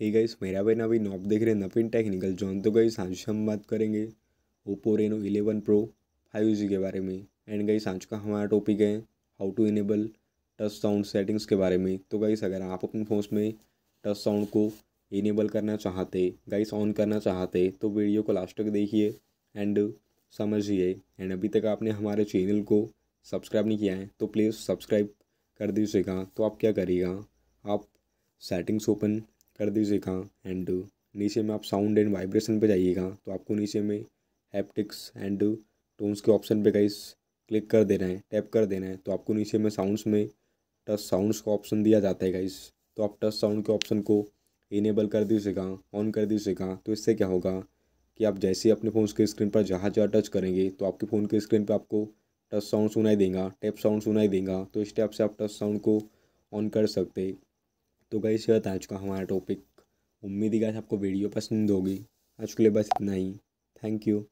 hey guys मेरा भाई नवीन आप देख रहे हैं नवीन टेक्निकल जॉन तो गाइस आज हम बात करेंगे Oppo Reno eleven pro five G के बारे में एंड गाइस आज का हमारा टॉपिक है how to enable touch sound settings के बारे में तो गाइस अगर आप अपने फ़ोन में टच साउंड को इनेबल करना चाहते गाइस ऑन करना चाहते तो वीडियो को लास्ट तक देखिए एंड समझिए एंड अभी तक आपने हमारे चैनल को सब्सक्राइब नहीं किया है तो प्लीज़ सब्सक्राइब कर दीजिएगा तो आप क्या करिएगा आप सेटिंग्स ओपन कर दीजिएगा एंड नीचे में आप साउंड एंड वाइब्रेशन पे जाइएगा तो आपको नीचे में हैप्टिक्स एंड टोन्स के ऑप्शन पे गई क्लिक कर देना है टैप कर देना है तो आपको नीचे में साउंड्स में टच साउंड्स का ऑप्शन दिया जाता है गाइस तो आप टच साउंड के ऑप्शन को इनेबल कर दीजिएगा ऑन कर दीजिएगा तो इससे क्या होगा कि आप जैसे अपने फ़ोन के स्क्रीन पर जहाँ जहाँ टच करेंगे तो आपके फ़ोन के स्क्रीन पर आपको टच साउंड सुनाई देगा टैप साउंड सुनाई देगा तो इस टैप से आप टच साउंड को ऑन कर सकते तो गई से आज का हमारा टॉपिक उम्मीद ही गैस आपको वीडियो पसंद होगी आज के लिए बस इतना ही थैंक यू